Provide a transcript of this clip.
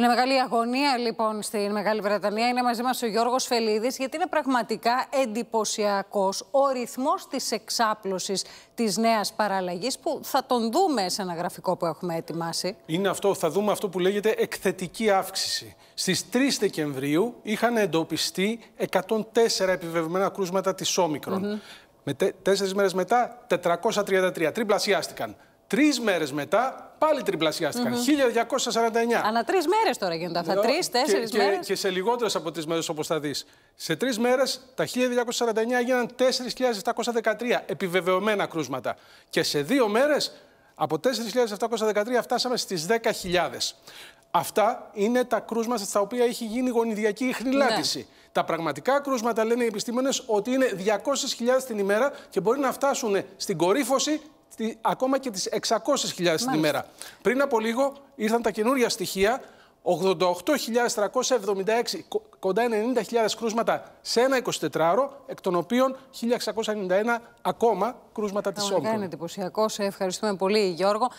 Είναι μεγάλη αγωνία λοιπόν στην Μεγάλη Βρετανία. Είναι μαζί μας ο Γιώργος Φελίδης, γιατί είναι πραγματικά εντυπωσιακός ο ρυθμός της εξάπλωσης της νέας παραλλαγής που θα τον δούμε σε ένα γραφικό που έχουμε ετοιμάσει. Είναι αυτό, θα δούμε αυτό που λέγεται εκθετική αύξηση. Στις 3 Δεκεμβρίου είχαν εντοπιστεί 104 επιβεβαιωμένα κρούσματα της Όμικρον. Mm -hmm. Με τέσσερις μέρες μετά 433. Τριπλασιάστηκαν. Τρεις μέρες μετά πάλι 1249. Ανά τρεις μέρες τώρα γίνονται αυτά. Τρει, τέσσερι μέρες. Και, σε λιγότερες από τρεις μέρες, όπως θα δεις. Σε τρεις μέρες τα 1249 έγιναν 4.713 επιβεβαιωμένα κρούσματα. Και σε δύο μέρες από 4.713 φτάσαμε στις 10.000. Αυτά είναι τα κρούσματα στα οποία έχει γίνει γονιδιακή ηχνηλάτηση. Ναι. Τα πραγματικά κρούσματα λένε οι επιστήμονες ότι είναι 200.000 την ημέρα και μπορεί να φτάσουν στην κορύφωση ακόμα και τις 600.000 την ημέρα. Πριν από λίγο ήρθαν τα καινούργια στοιχεία 88.376, κοντά 90.000 κρούσματα σε ένα 24ωρο, εκ των οποίων 1.691 ακόμα κρούσματα της Όμικρον. Είναι εντυπωσιακό. Σε ευχαριστούμε πολύ, Γιώργο.